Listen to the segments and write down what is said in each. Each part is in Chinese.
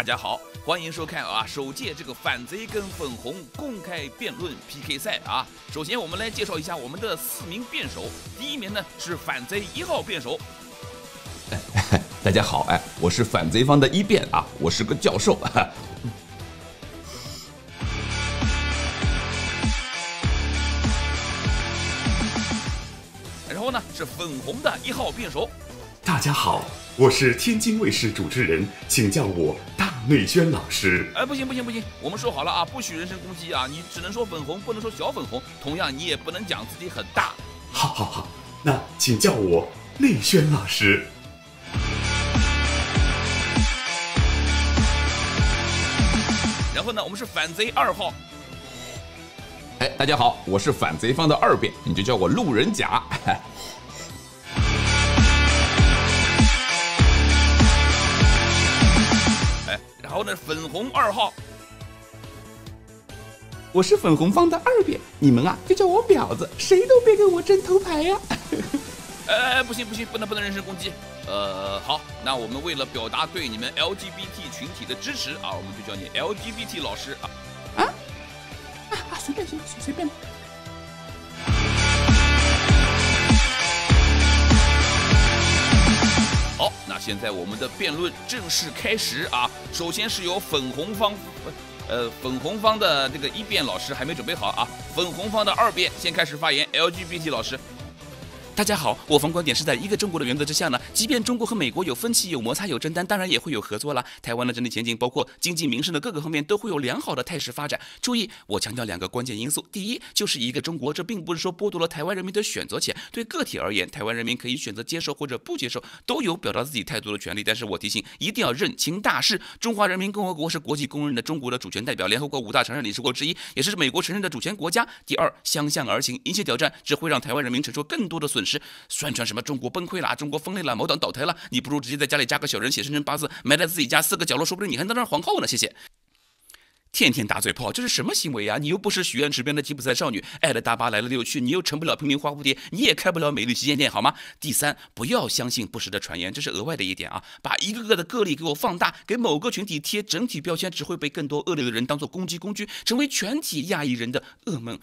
大家好，欢迎收看啊，首届这个反贼跟粉红公开辩论 PK 赛啊。首先，我们来介绍一下我们的四名辩手。第一名呢是反贼一号辩手，大家好，哎，我是反贼方的一辩啊，我是个教授。然后呢是粉红的一号辩手，大家好，我是天津卫视主持人，请叫我。内轩老师，哎，不行不行不行，我们说好了啊，不许人身攻击啊，你只能说粉红，不能说小粉红。同样，你也不能讲自己很大。好好好，那请叫我内轩老师。然后呢，我们是反贼二号。哎，大家好，我是反贼方的二辩，你就叫我路人甲。那粉红二号，我是粉红方的二扁，你们啊就叫我婊子，谁都别跟我争头牌呀！哎哎，不行不行，不能不能人身攻击。呃，好，那我们为了表达对你们 LGBT 群体的支持啊，我们就叫你 LGBT 老师啊！啊啊，随便，随随随便。好，那现在我们的辩论正式开始啊！首先是由粉红方，呃，粉红方的这个一辩老师还没准备好啊，粉红方的二辩先开始发言，LGBT 老师。大家好，我方观点是在一个中国的原则之下呢，即便中国和美国有分歧、有摩擦、有争端，当然也会有合作啦。台湾的整体前景，包括经济、民生的各个方面，都会有良好的态势发展。注意，我强调两个关键因素：第一，就是一个中国，这并不是说剥夺了台湾人民的选择权。对个体而言，台湾人民可以选择接受或者不接受，都有表达自己态度的权利。但是我提醒，一定要认清大势。中华人民共和国是国际公认的中国的主权代表，联合国五大常任理事国之一，也是美国承认的主权国家。第二，相向而行，一切挑战只会让台湾人民承受更多的损失。是宣传什么中国崩溃了，中国分裂了，某党倒台了？你不如直接在家里加个小人，写生辰八字，埋在自己家四个角落，说不定你还能当上皇后呢。谢谢。天天打嘴炮，这是什么行为呀？你又不是许愿池边的吉普赛少女，爱了大巴来了六去，你又成不了平民花蝴蝶，你也开不了美丽旗舰店，好吗？第三，不要相信不实的传言，这是额外的一点啊。把一个个的个例给我放大，给某个群体贴整体标签，只会被更多恶劣的人当做攻击工具，成为全体亚裔人的噩梦。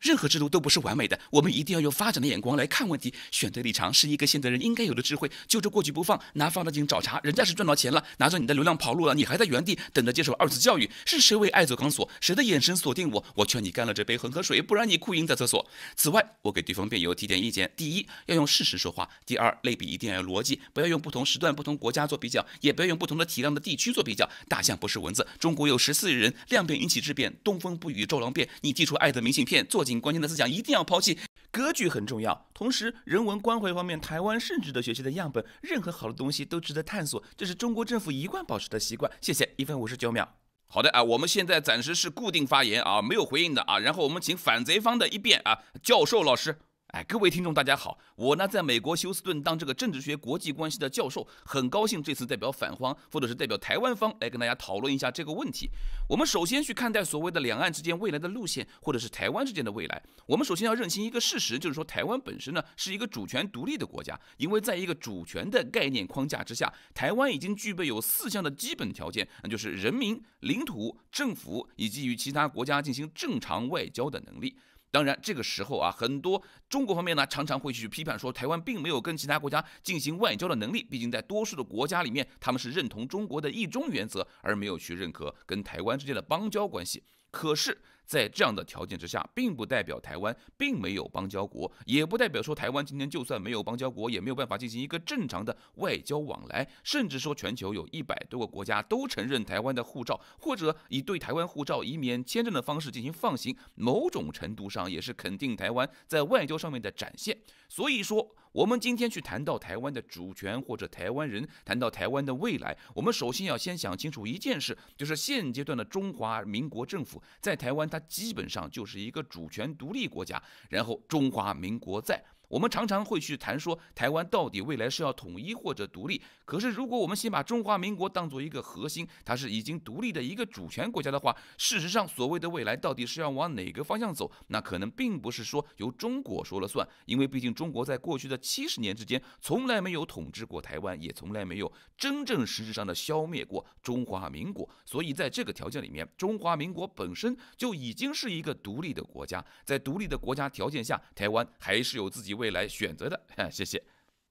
任何制度都不是完美的，我们一定要用发展的眼光来看问题。选对立场是一个现代人应该有的智慧。揪着过去不放，拿放大镜找茬，人家是赚到钱了，拿着你的流量跑路了，你还在原地等着接受二次教育？是谁为爱走钢索？谁的眼神锁定我？我劝你干了这杯恒河水，不然你哭晕在厕所。此外，我给对方辩友提点意见：第一，要用事实说话；第二，类比一定要有逻辑，不要用不同时段、不同国家做比较，也不要用不同的体量的地区做比较。大象不是蚊子。中国有十四亿人，量变引起质变。东风不与周郎便，你寄出爱的明信片做。井关心的思想一定要抛弃，格局很重要。同时，人文关怀方面，台湾甚值的学习的样本，任何好的东西都值得探索。这是中国政府一贯保持的习惯。谢谢，一分五十九秒。好的啊，我们现在暂时是固定发言啊，没有回应的啊。然后我们请反贼方的一辩啊，教授老师。哎，各位听众，大家好！我呢，在美国休斯顿当这个政治学国际关系的教授，很高兴这次代表反方，或者是代表台湾方来跟大家讨论一下这个问题。我们首先去看待所谓的两岸之间未来的路线，或者是台湾之间的未来。我们首先要认清一个事实，就是说台湾本身呢是一个主权独立的国家，因为在一个主权的概念框架之下，台湾已经具备有四项的基本条件，那就是人民、领土、政府以及与其他国家进行正常外交的能力。当然，这个时候啊，很多中国方面呢，常常会去批判说，台湾并没有跟其他国家进行外交的能力。毕竟，在多数的国家里面，他们是认同中国的一中原则，而没有去认可跟台湾之间的邦交关系。可是，在这样的条件之下，并不代表台湾并没有邦交国，也不代表说台湾今天就算没有邦交国，也没有办法进行一个正常的外交往来。甚至说，全球有一百多个国家都承认台湾的护照，或者以对台湾护照以免签证的方式进行放行，某种程度上也是肯定台湾在外交上面的展现。所以说，我们今天去谈到台湾的主权或者台湾人谈到台湾的未来，我们首先要先想清楚一件事，就是现阶段的中华民国政府在台湾，它基本上就是一个主权独立国家，然后中华民国在。我们常常会去谈说台湾到底未来是要统一或者独立。可是如果我们先把中华民国当做一个核心，它是已经独立的一个主权国家的话，事实上所谓的未来到底是要往哪个方向走，那可能并不是说由中国说了算，因为毕竟中国在过去的七十年之间从来没有统治过台湾，也从来没有真正实质上的消灭过中华民国。所以在这个条件里面，中华民国本身就已经是一个独立的国家，在独立的国家条件下，台湾还是有自己。未来选择的，谢谢。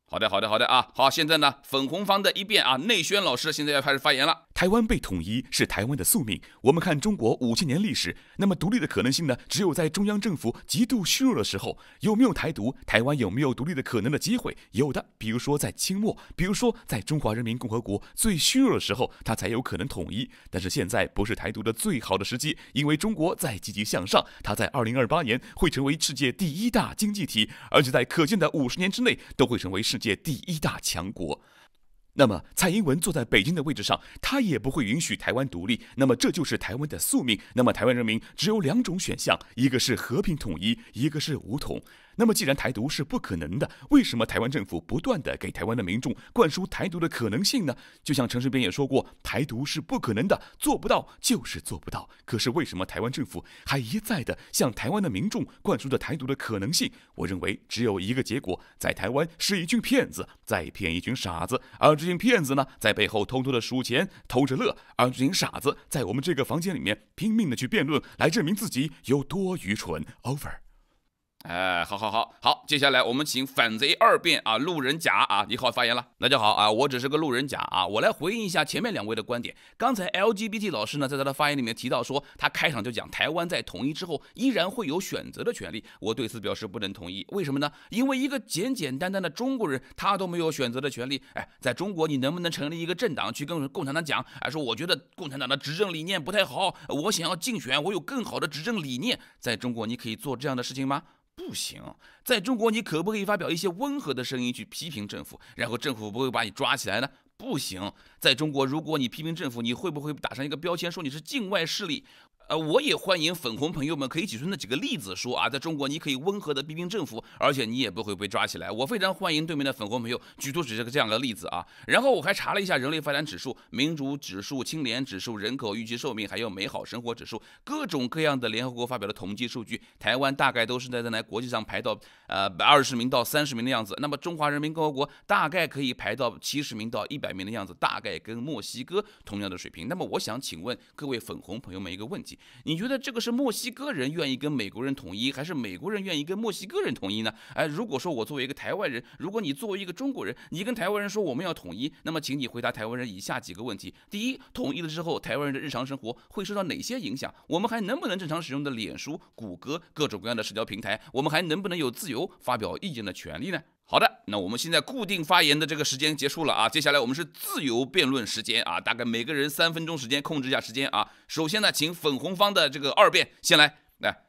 好的，好的，好的啊！好，现在呢，粉红方的一辩啊，内宣老师现在要开始发言了。台湾被统一是台湾的宿命。我们看中国五千年历史，那么独立的可能性呢？只有在中央政府极度虚弱的时候，有没有台独？台湾有没有独立的可能的机会？有的，比如说在清末，比如说在中华人民共和国最虚弱的时候，它才有可能统一。但是现在不是台独的最好的时机，因为中国在积极向上，它在二零二八年会成为世界第一大经济体，而且在可见的五十年之内都会成为世。界第一大强国，那么蔡英文坐在北京的位置上，他也不会允许台湾独立。那么这就是台湾的宿命。那么台湾人民只有两种选项：一个是和平统一，一个是武统。那么，既然台独是不可能的，为什么台湾政府不断的给台湾的民众灌输台独的可能性呢？就像陈世扁也说过，台独是不可能的，做不到就是做不到。可是，为什么台湾政府还一再的向台湾的民众灌输着台独的可能性？我认为，只有一个结果，在台湾是一群骗子在骗一群傻子，而这群骗子呢，在背后偷偷的数钱偷着乐，而这群傻子在我们这个房间里面拼命的去辩论，来证明自己有多愚蠢。Over。哎，好好好好，接下来我们请反贼二辩啊，路人甲啊，你好发言了。那就好啊，我只是个路人甲啊，我来回应一下前面两位的观点。刚才 LGBT 老师呢，在他的发言里面提到说，他开场就讲台湾在统一之后依然会有选择的权利。我对此表示不能同意。为什么呢？因为一个简简单单的中国人，他都没有选择的权利。哎，在中国你能不能成立一个政党去跟共产党讲，哎说我觉得共产党的执政理念不太好，我想要竞选，我有更好的执政理念。在中国你可以做这样的事情吗？不行，在中国你可不可以发表一些温和的声音去批评政府，然后政府不会把你抓起来呢？不行，在中国，如果你批评政府，你会不会打上一个标签，说你是境外势力？呃，我也欢迎粉红朋友们可以举出那几个例子，说啊，在中国你可以温和的批评政府，而且你也不会被抓起来。我非常欢迎对面的粉红朋友举出这个这样的例子啊。然后我还查了一下人类发展指数、民主指数、青年指数、人口预期寿命还有美好生活指数，各种各样的联合国发表的统计数据，台湾大概都是在在在国际上排到呃二十名到三十名的样子。那么中华人民共和国大概可以排到七十名到一百。排名的样子大概跟墨西哥同样的水平。那么我想请问各位粉红朋友们一个问题：你觉得这个是墨西哥人愿意跟美国人统一，还是美国人愿意跟墨西哥人统一呢？哎，如果说我作为一个台湾人，如果你作为一个中国人，你跟台湾人说我们要统一，那么请你回答台湾人以下几个问题：第一，统一了之后，台湾人的日常生活会受到哪些影响？我们还能不能正常使用的脸书、谷歌各种各样的社交平台？我们还能不能有自由发表意见的权利呢？好的，那我们现在固定发言的这个时间结束了啊，接下来我们是自由辩论时间啊，大概每个人三分钟时间，控制一下时间啊。首先呢，请粉红方的这个二辩先来，来。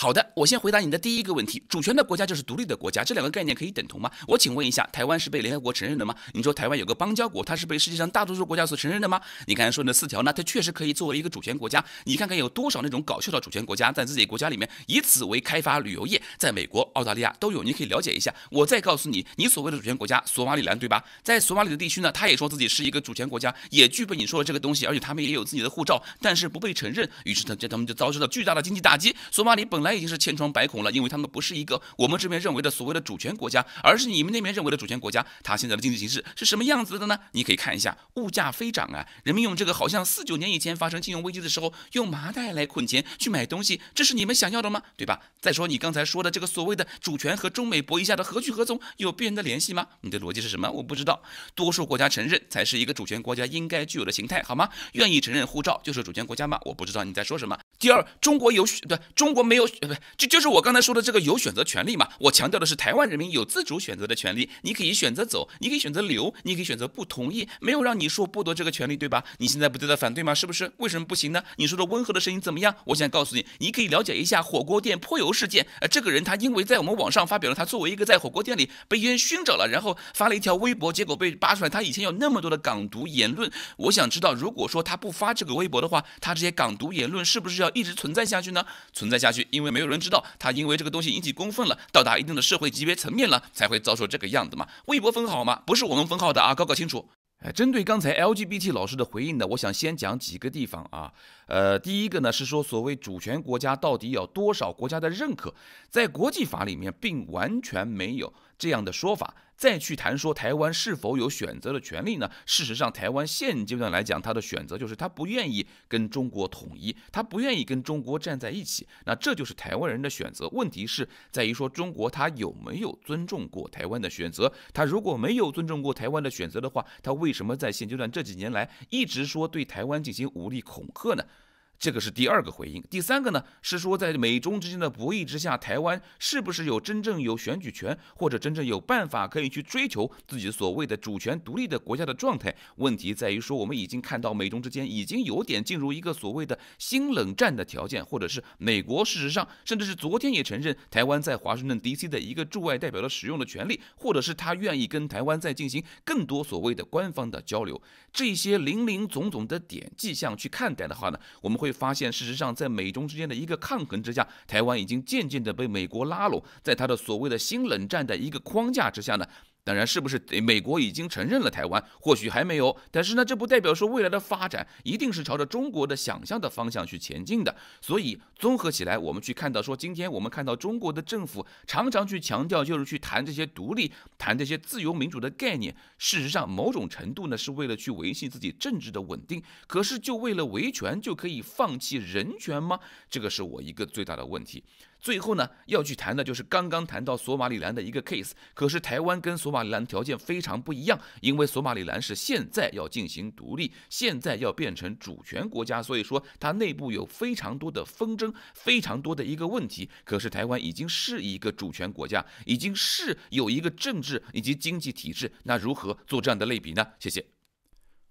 好的，我先回答你的第一个问题：主权的国家就是独立的国家，这两个概念可以等同吗？我请问一下，台湾是被联合国承认的吗？你说台湾有个邦交国，它是被世界上大多数国家所承认的吗？你刚才说那四条，那它确实可以作为一个主权国家。你看看有多少那种搞笑的主权国家，在自己国家里面以此为开发旅游业，在美国、澳大利亚都有，你可以了解一下。我再告诉你，你所谓的主权国家索马里兰，对吧？在索马里的地区呢，他也说自己是一个主权国家，也具备你说的这个东西，而且他们也有自己的护照，但是不被承认，于是他这他们就遭受了巨大的经济打击。索马里本来。那已经是千疮百孔了，因为他们不是一个我们这边认为的所谓的主权国家，而是你们那边认为的主权国家。它现在的经济形势是什么样子的呢？你可以看一下，物价飞涨啊，人民用这个好像四九年以前发生金融危机的时候用麻袋来捆钱去买东西，这是你们想要的吗？对吧？再说你刚才说的这个所谓的主权和中美博弈下的何去何从有必然的联系吗？你的逻辑是什么？我不知道。多数国家承认才是一个主权国家应该具有的形态，好吗？愿意承认护照就是主权国家吗？我不知道你在说什么。第二，中国有对，中国没有呃不，就就是我刚才说的这个有选择权利嘛。我强调的是台湾人民有自主选择的权利，你可以选择走，你可以选择留，你可以选择不同意，没有让你说剥夺这个权利，对吧？你现在不就在反对吗？是不是？为什么不行呢？你说的温和的声音怎么样？我想告诉你，你可以了解一下火锅店泼油事件。呃，这个人他因为在我们网上发表了他作为一个在火锅店里被烟熏着了，然后发了一条微博，结果被扒出来他以前有那么多的港独言论。我想知道，如果说他不发这个微博的话，他这些港独言论是不是要？一直存在下去呢？存在下去，因为没有人知道，他因为这个东西引起公愤了，到达一定的社会级别层面了，才会遭受这个样子嘛？微博封号嘛，不是我们封号的啊，搞搞清楚。哎，针对刚才 LGBT 老师的回应呢，我想先讲几个地方啊。呃，第一个呢是说，所谓主权国家到底有多少国家的认可，在国际法里面并完全没有这样的说法。再去谈说台湾是否有选择的权利呢？事实上，台湾现阶段来讲，他的选择就是他不愿意跟中国统一，他不愿意跟中国站在一起。那这就是台湾人的选择。问题是在于说中国他有没有尊重过台湾的选择？他如果没有尊重过台湾的选择的话，他为什么在现阶段这几年来一直说对台湾进行武力恐吓呢？这个是第二个回应，第三个呢是说，在美中之间的博弈之下，台湾是不是有真正有选举权，或者真正有办法可以去追求自己所谓的主权独立的国家的状态？问题在于说，我们已经看到美中之间已经有点进入一个所谓的新冷战的条件，或者是美国事实上，甚至是昨天也承认台湾在华盛顿 D.C 的一个驻外代表的使用的权利，或者是他愿意跟台湾在进行更多所谓的官方的交流。这些零零总总的点迹象去看待的话呢，我们会。会发现，事实上，在美中之间的一个抗衡之下，台湾已经渐渐的被美国拉拢，在他的所谓的新冷战的一个框架之下呢。当然是不是得美国已经承认了台湾？或许还没有，但是呢，这不代表说未来的发展一定是朝着中国的想象的方向去前进的。所以综合起来，我们去看到说，今天我们看到中国的政府常常去强调，就是去谈这些独立、谈这些自由民主的概念。事实上，某种程度呢，是为了去维系自己政治的稳定。可是，就为了维权就可以放弃人权吗？这个是我一个最大的问题。最后呢，要去谈的就是刚刚谈到索马里兰的一个 case，可是台湾跟索马里兰条件非常不一样，因为索马里兰是现在要进行独立，现在要变成主权国家，所以说它内部有非常多的纷争，非常多的一个问题。可是台湾已经是一个主权国家，已经是有一个政治以及经济体制，那如何做这样的类比呢？谢谢，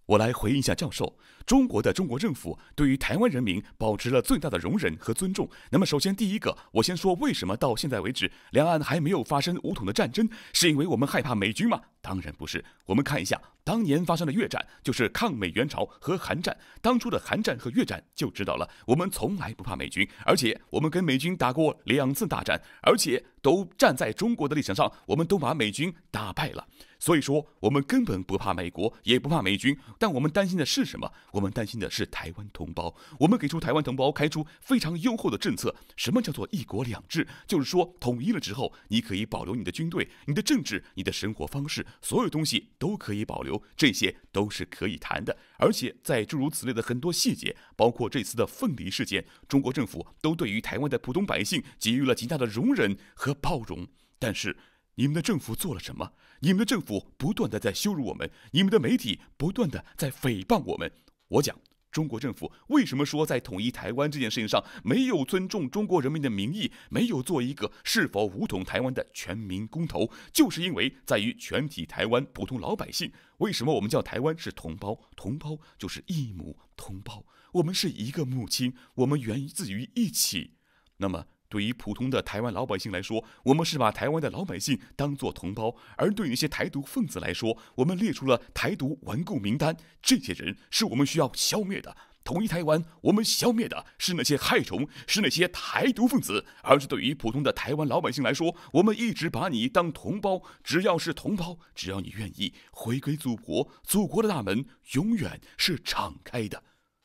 我来回应一下教授。中国的中国政府对于台湾人民保持了最大的容忍和尊重。那么，首先第一个，我先说为什么到现在为止两岸还没有发生武统的战争，是因为我们害怕美军吗？当然不是。我们看一下当年发生的越战，就是抗美援朝和韩战，当初的韩战和越战就知道了。我们从来不怕美军，而且我们跟美军打过两次大战，而且都站在中国的立场上，我们都把美军打败了。所以说，我们根本不怕美国，也不怕美军。但我们担心的是什么？我们担心的是台湾同胞，我们给出台湾同胞开出非常优厚的政策。什么叫做一国两制？就是说统一了之后，你可以保留你的军队、你的政治、你的生活方式，所有东西都可以保留，这些都是可以谈的。而且在诸如此类的很多细节，包括这次的凤梨事件，中国政府都对于台湾的普通百姓给予了极大的容忍和包容。但是你们的政府做了什么？你们的政府不断的在羞辱我们，你们的媒体不断的在诽谤我们。我讲，中国政府为什么说在统一台湾这件事情上没有尊重中国人民的民意，没有做一个是否武统台湾的全民公投，就是因为在于全体台湾普通老百姓。为什么我们叫台湾是同胞？同胞就是一母同胞，我们是一个母亲，我们源自于一起。那么。对于普通的台湾老百姓来说，我们是把台湾的老百姓当作同胞；而对于一些台独分子来说，我们列出了台独顽固名单。这些人是我们需要消灭的。统一台湾，我们消灭的是那些害虫，是那些台独分子。而是对于普通的台湾老百姓来说，我们一直把你当同胞。只要是同胞，只要你愿意回归祖国，祖国的大门永远是敞开的，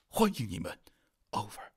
欢迎你们。Over。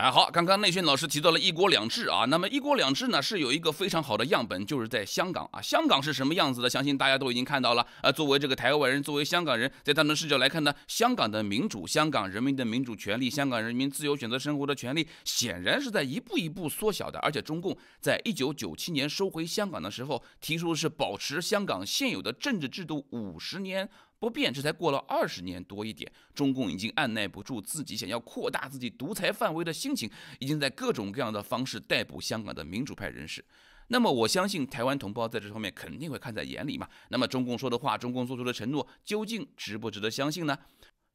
哎，好，刚刚内训老师提到了一国两制啊，那么一国两制呢是有一个非常好的样本，就是在香港啊。香港是什么样子的？相信大家都已经看到了。呃，作为这个台湾人，作为香港人，在他们的视角来看呢，香港的民主、香港人民的民主权利、香港人民自由选择生活的权利，显然是在一步一步缩小的。而且中共在一九九七年收回香港的时候，提出的是保持香港现有的政治制度五十年。不变，这才过了二十年多一点，中共已经按耐不住自己想要扩大自己独裁范围的心情，已经在各种各样的方式逮捕香港的民主派人士。那么我相信台湾同胞在这方面肯定会看在眼里嘛。那么中共说的话，中共做出的承诺，究竟值不值得相信呢？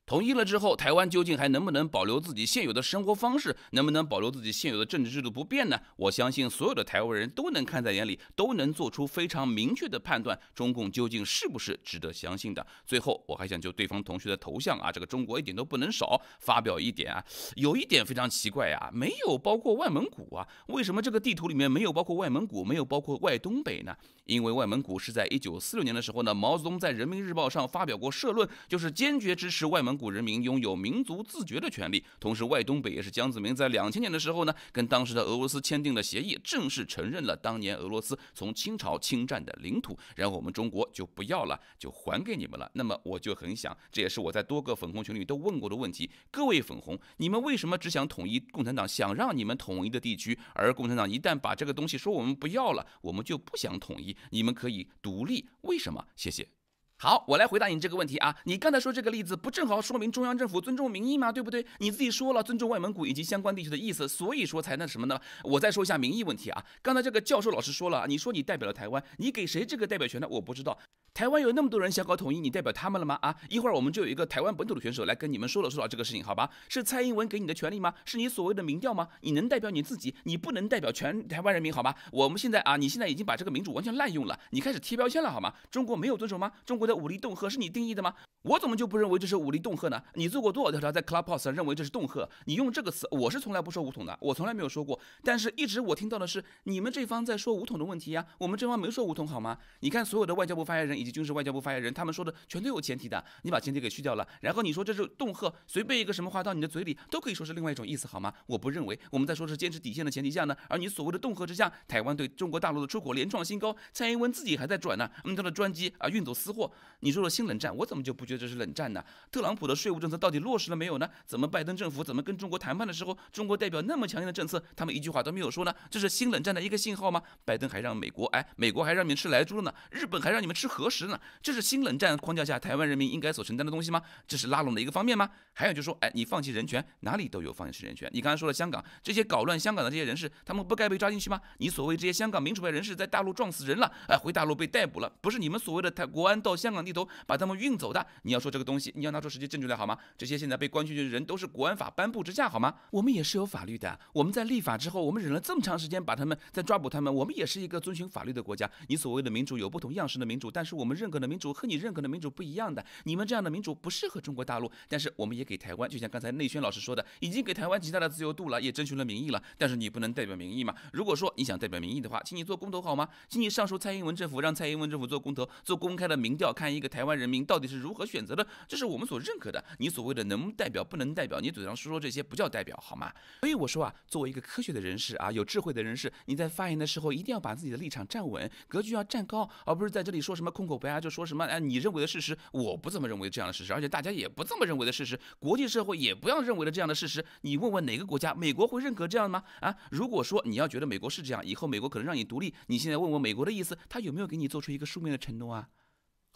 统一了之后，台湾究竟还能不能保留自己现有的生活方式？能不能保留自己现有的政治制度不变呢？我相信所有的台湾人都能看在眼里，都能做出非常明确的判断。中共究竟是不是值得相信的？最后，我还想就对方同学的头像啊，这个中国一点都不能少，发表一点啊。有一点非常奇怪啊，没有包括外蒙古啊？为什么这个地图里面没有包括外蒙古？没有包括外东北呢？因为外蒙古是在一九四六年的时候呢，毛泽东在《人民日报》上发表过社论，就是坚决支持外蒙。古人民拥有民族自觉的权利，同时外东北也是江泽民在两千年的时候呢，跟当时的俄罗斯签订了协议，正式承认了当年俄罗斯从清朝侵占的领土，然后我们中国就不要了，就还给你们了。那么我就很想，这也是我在多个粉红群里都问过的问题，各位粉红，你们为什么只想统一共产党想让你们统一的地区，而共产党一旦把这个东西说我们不要了，我们就不想统一，你们可以独立，为什么？谢谢。好，我来回答你这个问题啊。你刚才说这个例子不正好说明中央政府尊重民意吗？对不对？你自己说了尊重外蒙古以及相关地区的意思，所以说才能什么呢？我再说一下民意问题啊。刚才这个教授老师说了，你说你代表了台湾，你给谁这个代表权呢？我不知道。台湾有那么多人想搞统一，你代表他们了吗？啊，一会儿我们就有一个台湾本土的选手来跟你们说了说这个事情，好吧？是蔡英文给你的权利吗？是你所谓的民调吗？你能代表你自己？你不能代表全台湾人民，好吧？我们现在啊，你现在已经把这个民主完全滥用了，你开始贴标签了，好吗？中国没有遵守吗？中国的武力恫吓是你定义的吗？我怎么就不认为这是武力恫吓呢？你做过多少调查，在 Clubhouse 认为这是恫吓？你用这个词，我是从来不说武统的，我从来没有说过，但是一直我听到的是你们这方在说武统的问题呀，我们这方没说武统，好吗？你看所有的外交部发言人。及军事外交部发言人，他们说的全都有前提的，你把前提给去掉了，然后你说这是恫吓，随便一个什么话到你的嘴里都可以说是另外一种意思，好吗？我不认为，我们在说是坚持底线的前提下呢，而你所谓的恫吓之下，台湾对中国大陆的出口连创新高，蔡英文自己还在转呢，用他的专机啊运走私货，你说说新冷战，我怎么就不觉得这是冷战呢？特朗普的税务政策到底落实了没有呢？怎么拜登政府怎么跟中国谈判的时候，中国代表那么强硬的政策，他们一句话都没有说呢？这是新冷战的一个信号吗？拜登还让美国，哎，美国还让你们吃来猪了呢？日本还让你们吃河。是呢，这是新冷战框架下台湾人民应该所承担的东西吗？这是拉拢的一个方面吗？还有就是说，哎，你放弃人权，哪里都有放弃人权。你刚才说了香港这些搞乱香港的这些人士，他们不该被抓进去吗？你所谓这些香港民主派人士在大陆撞死人了，哎，回大陆被逮捕了，不是你们所谓的台国安到香港地头把他们运走的？你要说这个东西，你要拿出实际证据来好吗？这些现在被关进去的人都是国安法颁布之下好吗？我们也是有法律的，我们在立法之后，我们忍了这么长时间把他们在抓捕他们，我们也是一个遵循法律的国家。你所谓的民主有不同样式的民主，但是我。我们认可的民主和你认可的民主不一样的，你们这样的民主不适合中国大陆。但是我们也给台湾，就像刚才内宣老师说的，已经给台湾极大的自由度了，也征询了民意了。但是你不能代表民意嘛？如果说你想代表民意的话，请你做公投好吗？请你上述蔡英文政府，让蔡英文政府做公投，做公开的民调，看一个台湾人民到底是如何选择的。这是我们所认可的。你所谓的能代表不能代表，你嘴上说说这些不叫代表好吗？所以我说啊，作为一个科学的人士啊，有智慧的人士，你在发言的时候一定要把自己的立场站稳，格局要站高，而不是在这里说什么空。口白就说什么哎，你认为的事实，我不这么认为这样的事实，而且大家也不这么认为的事实，国际社会也不要认为的这样的事实。你问问哪个国家，美国会认可这样吗？啊，如果说你要觉得美国是这样，以后美国可能让你独立，你现在问问美国的意思，他有没有给你做出一个书面的承诺啊？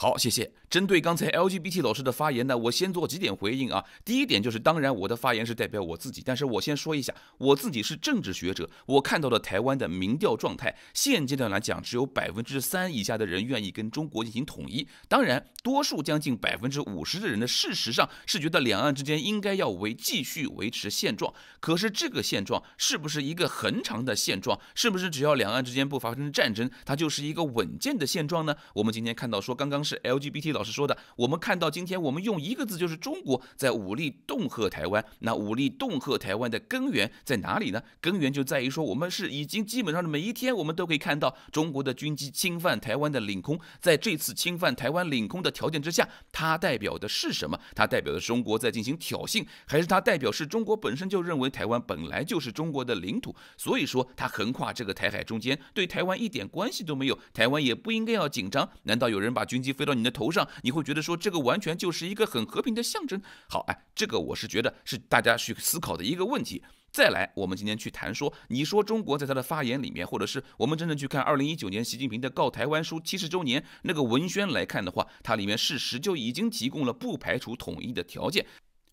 好，谢谢。针对刚才 LGBT 老师的发言呢，我先做几点回应啊。第一点就是，当然我的发言是代表我自己，但是我先说一下，我自己是政治学者，我看到了台湾的民调状态，现阶段来讲，只有百分之三以下的人愿意跟中国进行统一。当然，多数将近百分之五十的人，事实上是觉得两岸之间应该要维继续维持现状。可是这个现状是不是一个恒长的现状？是不是只要两岸之间不发生战争，它就是一个稳健的现状呢？我们今天看到说，刚刚。是 LGBT 老师说的。我们看到今天，我们用一个字，就是中国在武力恫吓台湾。那武力恫吓台湾的根源在哪里呢？根源就在于说，我们是已经基本上是每一天，我们都可以看到中国的军机侵犯台湾的领空。在这次侵犯台湾领空的条件之下，它代表的是什么？它代表的是中国在进行挑衅，还是它代表是中国本身就认为台湾本来就是中国的领土？所以说，它横跨这个台海中间，对台湾一点关系都没有，台湾也不应该要紧张。难道有人把军机？飞到你的头上，你会觉得说这个完全就是一个很和平的象征。好，哎，这个我是觉得是大家去思考的一个问题。再来，我们今天去谈说，你说中国在他的发言里面，或者是我们真正去看二零一九年习近平的告台湾书七十周年那个文宣来看的话，它里面事实就已经提供了不排除统一的条件。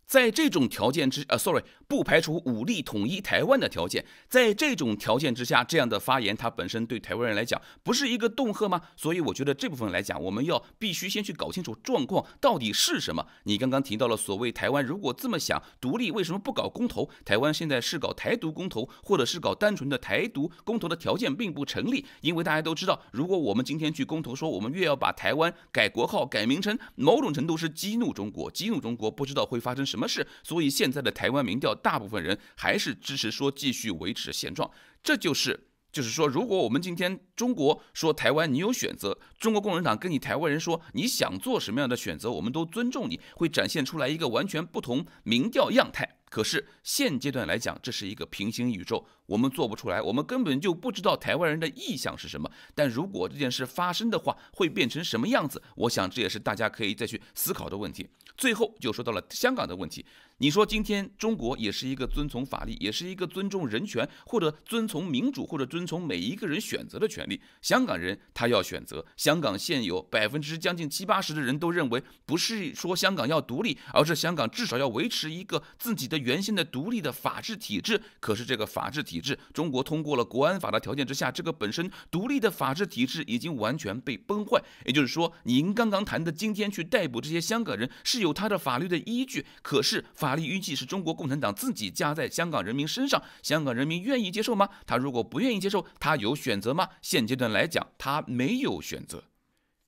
在这种条件之呃 s o r r y 不排除武力统一台湾的条件。在这种条件之下，这样的发言，它本身对台湾人来讲，不是一个恫吓吗？所以我觉得这部分来讲，我们要必须先去搞清楚状况到底是什么。你刚刚提到了所谓台湾，如果这么想独立，为什么不搞公投？台湾现在是搞台独公投，或者是搞单纯的台独公投的条件并不成立，因为大家都知道，如果我们今天去公投说，我们越要把台湾改国号、改名称，某种程度是激怒中国，激怒中国，不知道会发生什。什么事？所以现在的台湾民调，大部分人还是支持说继续维持现状。这就是，就是说，如果我们今天中国说台湾你有选择，中国共产党跟你台湾人说你想做什么样的选择，我们都尊重你，会展现出来一个完全不同民调样态。可是现阶段来讲，这是一个平行宇宙。我们做不出来，我们根本就不知道台湾人的意向是什么。但如果这件事发生的话，会变成什么样子？我想这也是大家可以再去思考的问题。最后就说到了香港的问题。你说今天中国也是一个遵从法律，也是一个尊重人权，或者遵从民主，或者遵从每一个人选择的权利。香港人他要选择，香港现有百分之将近七八十的人都认为，不是说香港要独立，而是香港至少要维持一个自己的原先的独立的法治体制。可是这个法治体，体制，中国通过了国安法的条件之下，这个本身独立的法治体制已经完全被崩坏。也就是说，您刚刚谈的今天去逮捕这些香港人是有他的法律的依据，可是法律依据是中国共产党自己加在香港人民身上，香港人民愿意接受吗？他如果不愿意接受，他有选择吗？现阶段来讲，他没有选择。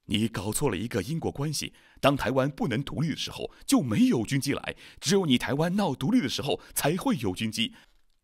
你搞错了一个因果关系，当台湾不能独立的时候就没有军机来，只有你台湾闹独立的时候才会有军机。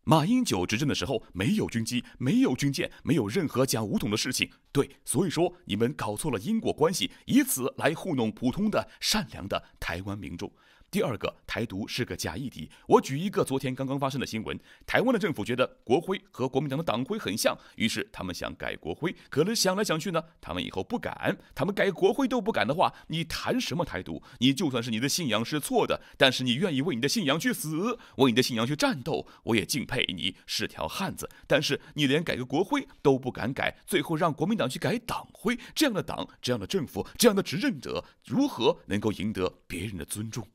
马英九执政的时候，没有军机，没有军舰，没有任何讲武统的事情。对，所以说你们搞错了因果关系，以此来糊弄普通的、善良的台湾民众。第二个，台独是个假议题。我举一个昨天刚刚发生的新闻：台湾的政府觉得国徽和国民党的党徽很像，于是他们想改国徽。可能想来想去呢，他们以后不敢。他们改国徽都不敢的话，你谈什么台独？你就算是你的信仰是错的，但是你愿意为你的信仰去死，为你的信仰去战斗，我也敬佩你是条汉子。但是你连改个国徽都不敢改，最后让国民党去改党徽，这样的党、这样的政府、这样的执政者，如何能够赢得别人的尊重？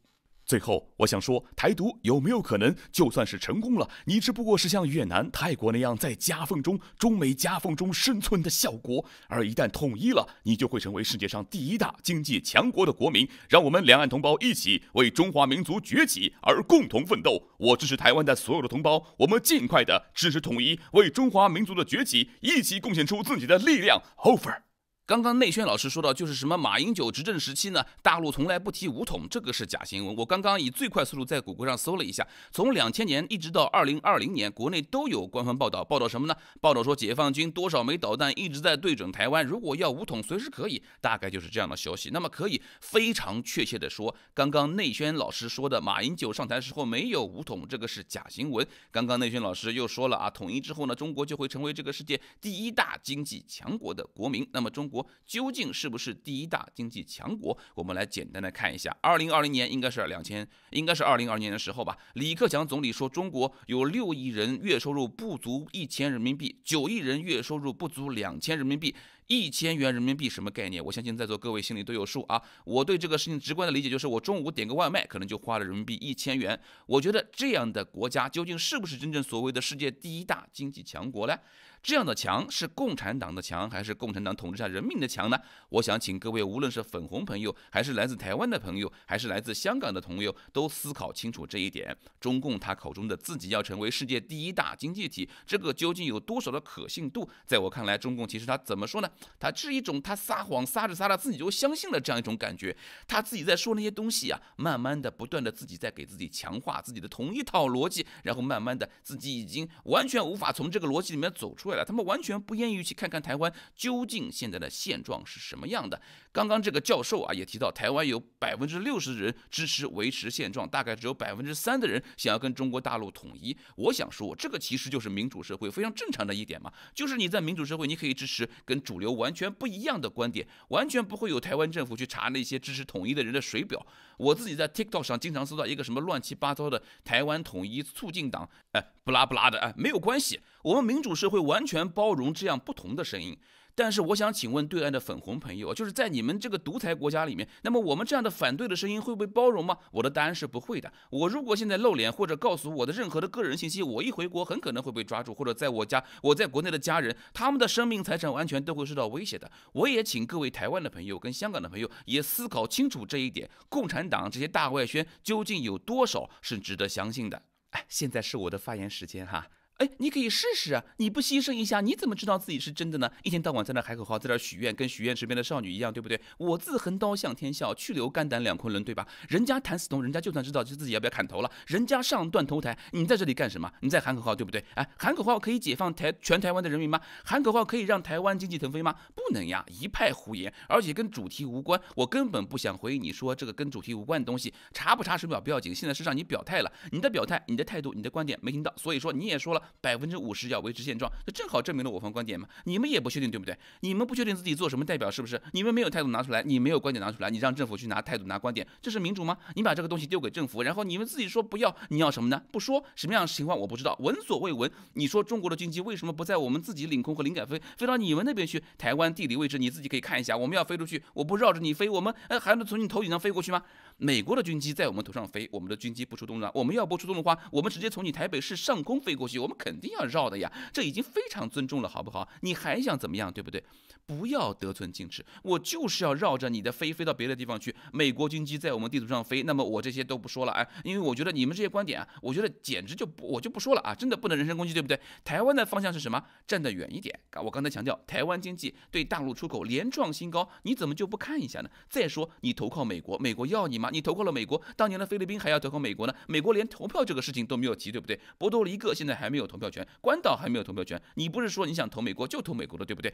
最后，我想说，台独有没有可能？就算是成功了，你只不过是像越南、泰国那样在夹缝中、中美夹缝中生存的小国。而一旦统一了，你就会成为世界上第一大经济强国的国民。让我们两岸同胞一起为中华民族崛起而共同奋斗。我支持台湾的所有的同胞，我们尽快的支持统一，为中华民族的崛起一起贡献出自己的力量。Over。刚刚内宣老师说到，就是什么马英九执政时期呢，大陆从来不提武统，这个是假新闻。我刚刚以最快速度在谷歌上搜了一下，从两千年一直到二零二零年，国内都有官方报道，报道什么呢？报道说解放军多少枚导弹一直在对准台湾，如果要武统，随时可以，大概就是这样的消息。那么可以非常确切的说，刚刚内宣老师说的马英九上台时候没有武统，这个是假新闻。刚刚内宣老师又说了啊，统一之后呢，中国就会成为这个世界第一大经济强国的国民。那么中国。究竟是不是第一大经济强国？我们来简单的看一下，二零二零年应该是两千，应该是二零二年的时候吧。李克强总理说，中国有六亿人月收入不足一千人民币，九亿人月收入不足两千人民币。一千元人民币什么概念？我相信在座各位心里都有数啊。我对这个事情直观的理解就是，我中午点个外卖，可能就花了人民币一千元。我觉得这样的国家究竟是不是真正所谓的世界第一大经济强国呢？这样的强是共产党的强，还是共产党统治下人民的强呢？我想请各位，无论是粉红朋友，还是来自台湾的朋友，还是来自香港的朋友，都思考清楚这一点。中共他口中的自己要成为世界第一大经济体，这个究竟有多少的可信度？在我看来，中共其实他怎么说呢？他是一种他撒谎撒着撒着自己就相信了这样一种感觉，他自己在说那些东西啊，慢慢的、不断的自己在给自己强化自己的同一套逻辑，然后慢慢的自己已经完全无法从这个逻辑里面走出。他们完全不愿意去看看台湾究竟现在的现状是什么样的。刚刚这个教授啊也提到，台湾有百分之六十的人支持维持现状，大概只有百分之三的人想要跟中国大陆统一。我想说，这个其实就是民主社会非常正常的一点嘛，就是你在民主社会，你可以支持跟主流完全不一样的观点，完全不会有台湾政府去查那些支持统一的人的水表。我自己在 TikTok 上经常搜到一个什么乱七八糟的台湾统一促进党，哎，不拉不拉的，哎，没有关系，我们民主社会完全包容这样不同的声音。但是我想请问对岸的粉红朋友，就是在你们这个独裁国家里面，那么我们这样的反对的声音会被包容吗？我的答案是不会的。我如果现在露脸或者告诉我的任何的个人信息，我一回国很可能会被抓住，或者在我家，我在国内的家人，他们的生命财产安全都会受到威胁的。我也请各位台湾的朋友跟香港的朋友也思考清楚这一点：共产党这些大外宣究竟有多少是值得相信的？哎，现在是我的发言时间哈。哎，你可以试试啊！你不牺牲一下，你怎么知道自己是真的呢？一天到晚在那喊口号，在那许愿，跟许愿池边的少女一样，对不对？我自横刀向天笑，去留肝胆两昆仑，对吧？人家谭嗣同，人家就算知道是自己要不要砍头了，人家上断头台，你在这里干什么？你在喊口号，对不对？哎，喊口号可以解放台全台湾的人民吗？喊口号可以让台湾经济腾飞吗？不能呀，一派胡言，而且跟主题无关。我根本不想回应你说这个跟主题无关的东西。查不查水表不要紧，现在是让你表态了，你的表态、你的态度、你的观点没听到，所以说你也说了。百分之五十要维持现状，这正好证明了我方观点嘛？你们也不确定对不对？你们不确定自己做什么代表是不是？你们没有态度拿出来，你没有观点拿出来，你让政府去拿态度拿观点，这是民主吗？你把这个东西丢给政府，然后你们自己说不要，你要什么呢？不说什么样的情况我不知道，闻所未闻。你说中国的军机为什么不在我们自己领空和领海飞，飞到你们那边去？台湾地理位置你自己可以看一下，我们要飞出去，我不绕着你飞，我们呃还能从你头顶上飞过去吗？美国的军机在我们头上飞，我们的军机不出动了，我们要不出动的话，我们直接从你台北市上空飞过去，我们。肯定要绕的呀，这已经非常尊重了，好不好？你还想怎么样，对不对？不要得寸进尺，我就是要绕着你的飞，飞到别的地方去。美国军机在我们地图上飞，那么我这些都不说了，哎，因为我觉得你们这些观点啊，我觉得简直就我就不说了啊，真的不能人身攻击，对不对？台湾的方向是什么？站得远一点。我刚才强调，台湾经济对大陆出口连创新高，你怎么就不看一下呢？再说你投靠美国，美国要你吗？你投靠了美国，当年的菲律宾还要投靠美国呢。美国连投票这个事情都没有提，对不对？剥夺了一个，现在还没有。投票权，关岛还没有投票权。你不是说你想投美国就投美国的，对不对？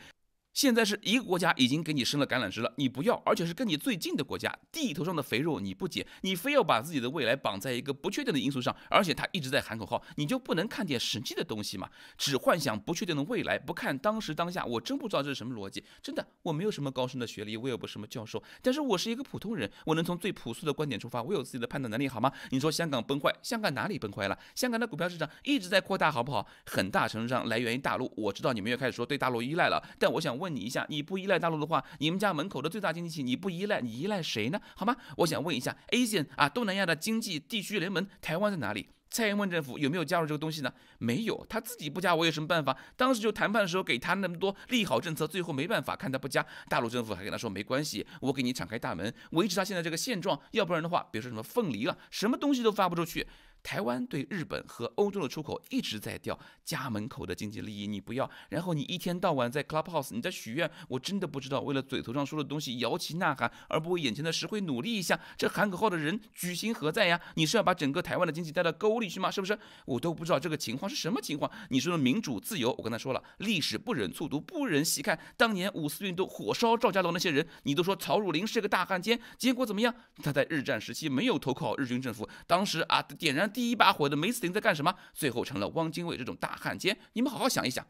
现在是一个国家已经给你升了橄榄枝了，你不要，而且是跟你最近的国家，地头上的肥肉你不捡，你非要把自己的未来绑在一个不确定的因素上，而且他一直在喊口号，你就不能看点实际的东西吗？只幻想不确定的未来，不看当时当下，我真不知道这是什么逻辑。真的，我没有什么高深的学历，我也不什么教授，但是我是一个普通人，我能从最朴素的观点出发，我有自己的判断能力，好吗？你说香港崩坏，香港哪里崩坏了？香港的股票市场一直在扩大，好不好？很大程度上来源于大陆。我知道你们又开始说对大陆依赖了，但我想问。问你一下，你不依赖大陆的话，你们家门口的最大经济体，你不依赖，你依赖谁呢？好吗？我想问一下，Asia 啊，东南亚的经济地区联盟，台湾在哪里？蔡英文政府有没有加入这个东西呢？没有，他自己不加，我有什么办法？当时就谈判的时候给他那么多利好政策，最后没办法，看他不加，大陆政府还跟他说没关系，我给你敞开大门，维持他现在这个现状，要不然的话，比如说什么凤梨了，什么东西都发不出去。台湾对日本和欧洲的出口一直在掉，家门口的经济利益你不要，然后你一天到晚在 club house 你在许愿，我真的不知道为了嘴头上说的东西摇旗呐喊，而不为眼前的实惠努力一下，这喊口号的人居心何在呀？你是要把整个台湾的经济带到沟里去吗？是不是？我都不知道这个情况是什么情况。你说的民主自由，我刚才说了，历史不忍卒读，不忍细看。当年五四运动火烧赵家楼那些人，你都说曹汝霖是个大汉奸，结果怎么样？他在日战时期没有投靠日军政府，当时啊点燃。第一把火的梅斯林在干什么？最后成了汪精卫这种大汉奸，你们好好想一想。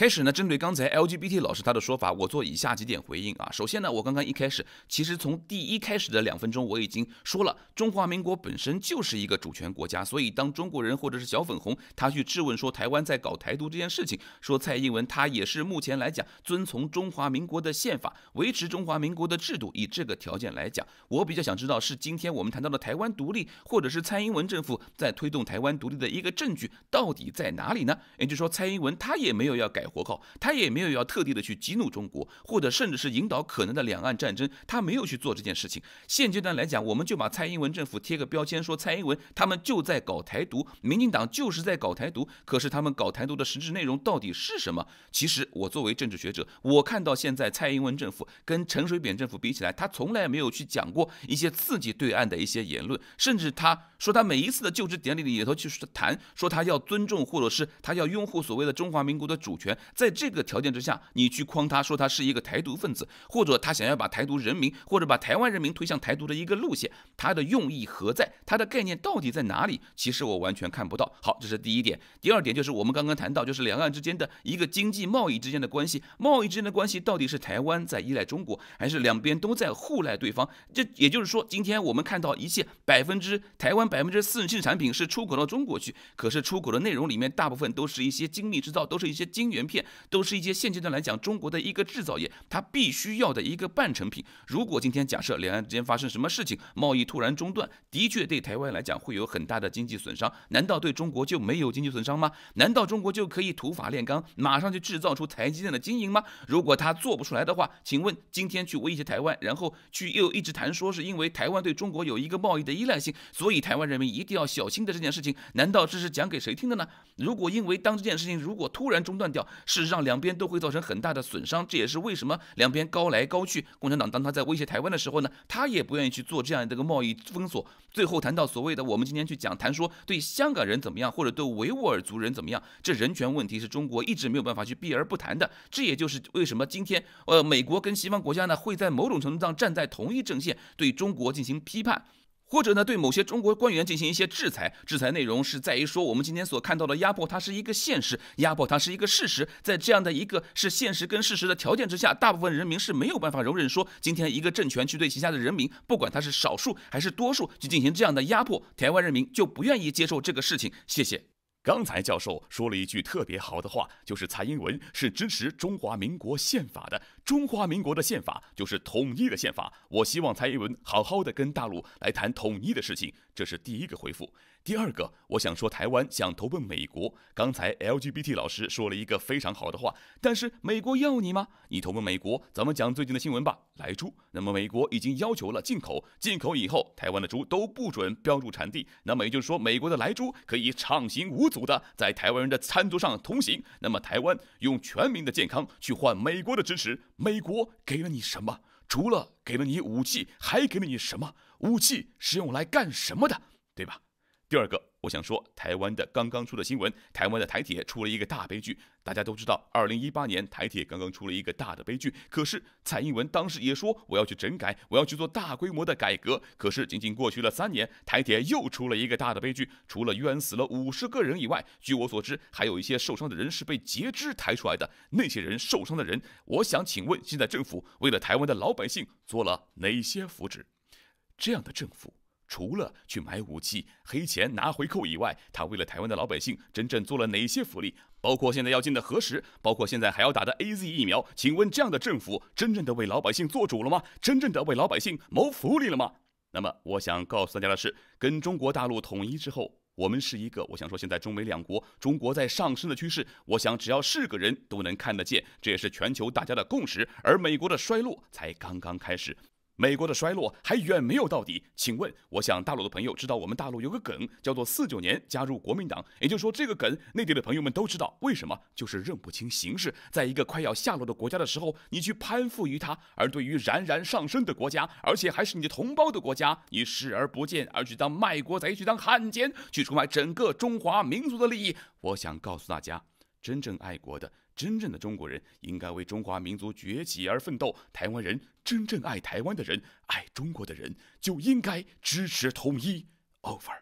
开始呢，针对刚才 LGBT 老师他的说法，我做以下几点回应啊。首先呢，我刚刚一开始，其实从第一开始的两分钟，我已经说了中华民国本身就是一个主权国家，所以当中国人或者是小粉红他去质问说台湾在搞台独这件事情，说蔡英文他也是目前来讲遵从中华民国的宪法，维持中华民国的制度，以这个条件来讲，我比较想知道是今天我们谈到的台湾独立，或者是蔡英文政府在推动台湾独立的一个证据到底在哪里呢？也就是说，蔡英文他也没有要改。活靠，他也没有要特地的去激怒中国，或者甚至是引导可能的两岸战争，他没有去做这件事情。现阶段来讲，我们就把蔡英文政府贴个标签，说蔡英文他们就在搞台独，民进党就是在搞台独。可是他们搞台独的实质内容到底是什么？其实我作为政治学者，我看到现在蔡英文政府跟陈水扁政府比起来，他从来没有去讲过一些刺激对岸的一些言论，甚至他。说他每一次的就职典礼里头去谈，说他要尊重或者是他要拥护所谓的中华民国的主权。在这个条件之下，你去框他说他是一个台独分子，或者他想要把台独人民或者把台湾人民推向台独的一个路线，他的用意何在？他的概念到底在哪里？其实我完全看不到。好，这是第一点。第二点就是我们刚刚谈到，就是两岸之间的一个经济贸易之间的关系，贸易之间的关系到底是台湾在依赖中国，还是两边都在互赖对方？这也就是说，今天我们看到一切百分之台湾。百分之四十七的产品是出口到中国去，可是出口的内容里面大部分都是一些精密制造，都是一些晶圆片，都是一些现阶段来讲中国的一个制造业它必须要的一个半成品。如果今天假设两岸之间发生什么事情，贸易突然中断，的确对台湾来讲会有很大的经济损伤。难道对中国就没有经济损伤吗？难道中国就可以土法炼钢，马上就制造出台积电的经营吗？如果他做不出来的话，请问今天去威胁台湾，然后去又一直谈说是因为台湾对中国有一个贸易的依赖性，所以台。湾。台湾人民一定要小心的这件事情，难道这是讲给谁听的呢？如果因为当这件事情如果突然中断掉，事实上两边都会造成很大的损伤，这也是为什么两边高来高去。共产党当他在威胁台湾的时候呢，他也不愿意去做这样的一个贸易封锁。最后谈到所谓的我们今天去讲谈说对香港人怎么样，或者对维吾尔族人怎么样，这人权问题是中国一直没有办法去避而不谈的。这也就是为什么今天呃美国跟西方国家呢会在某种程度上站在同一阵线对中国进行批判。或者呢，对某些中国官员进行一些制裁，制裁内容是在于说，我们今天所看到的压迫，它是一个现实，压迫它是一个事实，在这样的一个是现实跟事实的条件之下，大部分人民是没有办法容忍说，今天一个政权去对旗下的人民，不管他是少数还是多数，去进行这样的压迫，台湾人民就不愿意接受这个事情。谢谢。刚才教授说了一句特别好的话，就是蔡英文是支持中华民国宪法的。中华民国的宪法就是统一的宪法。我希望蔡英文好好的跟大陆来谈统一的事情，这是第一个回复。第二个，我想说，台湾想投奔美国。刚才 LGBT 老师说了一个非常好的话，但是美国要你吗？你投奔美国，咱们讲？最近的新闻吧，莱猪。那么美国已经要求了进口，进口以后，台湾的猪都不准标注产地。那么也就是说，美国的莱猪可以畅行无阻的在台湾人的餐桌上通行。那么台湾用全民的健康去换美国的支持，美国给了你什么？除了给了你武器，还给了你什么？武器是用来干什么的，对吧？第二个，我想说，台湾的刚刚出的新闻，台湾的台铁出了一个大悲剧。大家都知道，二零一八年台铁刚刚出了一个大的悲剧。可是蔡英文当时也说，我要去整改，我要去做大规模的改革。可是仅仅过去了三年，台铁又出了一个大的悲剧，除了冤死了五十个人以外，据我所知，还有一些受伤的人是被截肢抬出来的。那些人受伤的人，我想请问，现在政府为了台湾的老百姓做了哪些福祉？这样的政府？除了去买武器、黑钱拿回扣以外，他为了台湾的老百姓真正做了哪些福利？包括现在要进的核食，包括现在还要打的 A Z 疫苗，请问这样的政府真正的为老百姓做主了吗？真正的为老百姓谋福利了吗？那么我想告诉大家的是，跟中国大陆统一之后，我们是一个我想说，现在中美两国，中国在上升的趋势，我想只要是个人都能看得见，这也是全球大家的共识，而美国的衰落才刚刚开始。美国的衰落还远没有到底，请问，我想大陆的朋友知道我们大陆有个梗，叫做“四九年加入国民党”，也就是说，这个梗内地的朋友们都知道。为什么？就是认不清形势，在一个快要下落的国家的时候，你去攀附于他；而对于冉冉上升的国家，而且还是你的同胞的国家，你视而不见，而去当卖国贼，去当汉奸，去出卖整个中华民族的利益。我想告诉大家，真正爱国的。真正的中国人应该为中华民族崛起而奋斗。台湾人真正爱台湾的人，爱中国的人，就应该支持统一。Over。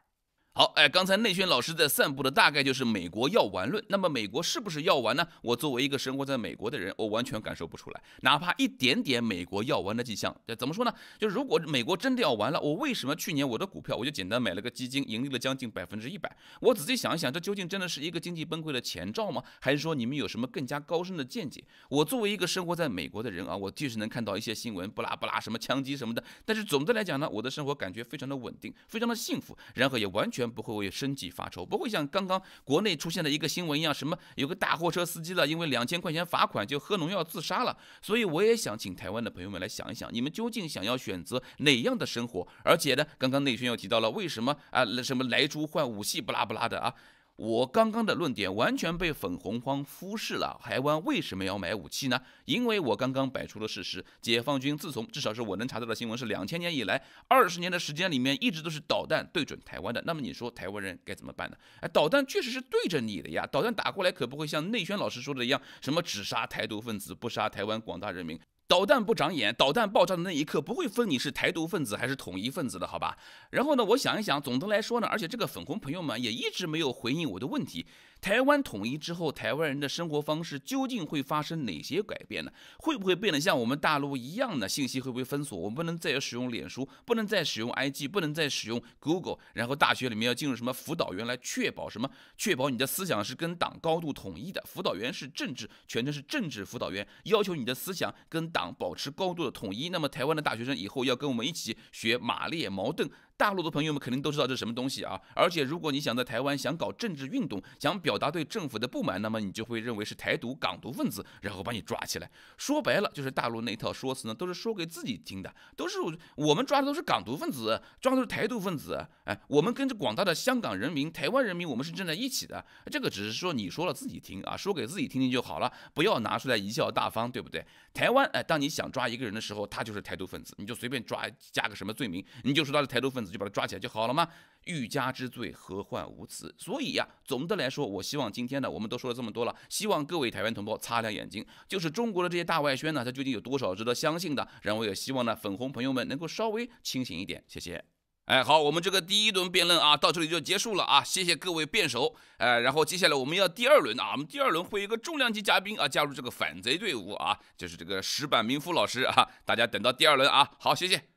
好，哎，刚才内宣老师在散布的大概就是美国药丸论。那么美国是不是药丸呢？我作为一个生活在美国的人，我完全感受不出来，哪怕一点点美国药丸的迹象。怎么说呢？就如果美国真的要完了，我为什么去年我的股票我就简单买了个基金，盈利了将近百分之一百？我仔细想一想，这究竟真的是一个经济崩溃的前兆吗？还是说你们有什么更加高深的见解？我作为一个生活在美国的人啊，我确实能看到一些新闻，不拉不拉什么枪击什么的。但是总的来讲呢，我的生活感觉非常的稳定，非常的幸福，然后也完全。不会为生计发愁，不会像刚刚国内出现的一个新闻一样，什么有个大货车司机了，因为两千块钱罚款就喝农药自杀了。所以我也想请台湾的朋友们来想一想，你们究竟想要选择哪样的生活？而且呢，刚刚内宣又提到了为什么啊，什么来猪换武器不拉不拉的啊。我刚刚的论点完全被粉红荒忽视了。台湾为什么要买武器呢？因为我刚刚摆出了事实，解放军自从至少是我能查到的新闻是两千年以来，二十年的时间里面一直都是导弹对准台湾的。那么你说台湾人该怎么办呢？哎，导弹确实是对着你的呀，导弹打过来可不会像内宣老师说的一样，什么只杀台独分子，不杀台湾广大人民。导弹不长眼，导弹爆炸的那一刻不会分你是台独分子还是统一分子的，好吧？然后呢，我想一想，总的来说呢，而且这个粉红朋友们也一直没有回应我的问题。台湾统一之后，台湾人的生活方式究竟会发生哪些改变呢？会不会变得像我们大陆一样呢？信息会不会封锁？我们不能再使用脸书，不能再使用 IG，不能再使用 Google。然后大学里面要进入什么辅导员来确保什么？确保你的思想是跟党高度统一的。辅导员是政治，全称是政治辅导员，要求你的思想跟党保持高度的统一。那么台湾的大学生以后要跟我们一起学马列矛盾。大陆的朋友们肯定都知道这是什么东西啊！而且如果你想在台湾想搞政治运动，想表达对政府的不满，那么你就会认为是台独、港独分子，然后把你抓起来。说白了，就是大陆那一套说辞呢，都是说给自己听的，都是我们抓的都是港独分子，抓的是台独分子。哎，我们跟着广大的香港人民、台湾人民，我们是站在一起的。这个只是说你说了自己听啊，说给自己听听就好了，不要拿出来贻笑大方，对不对？台湾，哎，当你想抓一个人的时候，他就是台独分子，你就随便抓加个什么罪名，你就说他是台独分子。就把他抓起来就好了吗？欲加之罪，何患无辞？所以呀，总的来说，我希望今天呢，我们都说了这么多了，希望各位台湾同胞擦亮眼睛，就是中国的这些大外宣呢，它究竟有多少值得相信的？然后也希望呢，粉红朋友们能够稍微清醒一点。谢谢。哎，好，我们这个第一轮辩论啊，到这里就结束了啊。谢谢各位辩手。哎，然后接下来我们要第二轮啊，我们第二轮会有一个重量级嘉宾啊，加入这个反贼队伍啊，就是这个石板民夫老师啊，大家等到第二轮啊。好，谢谢。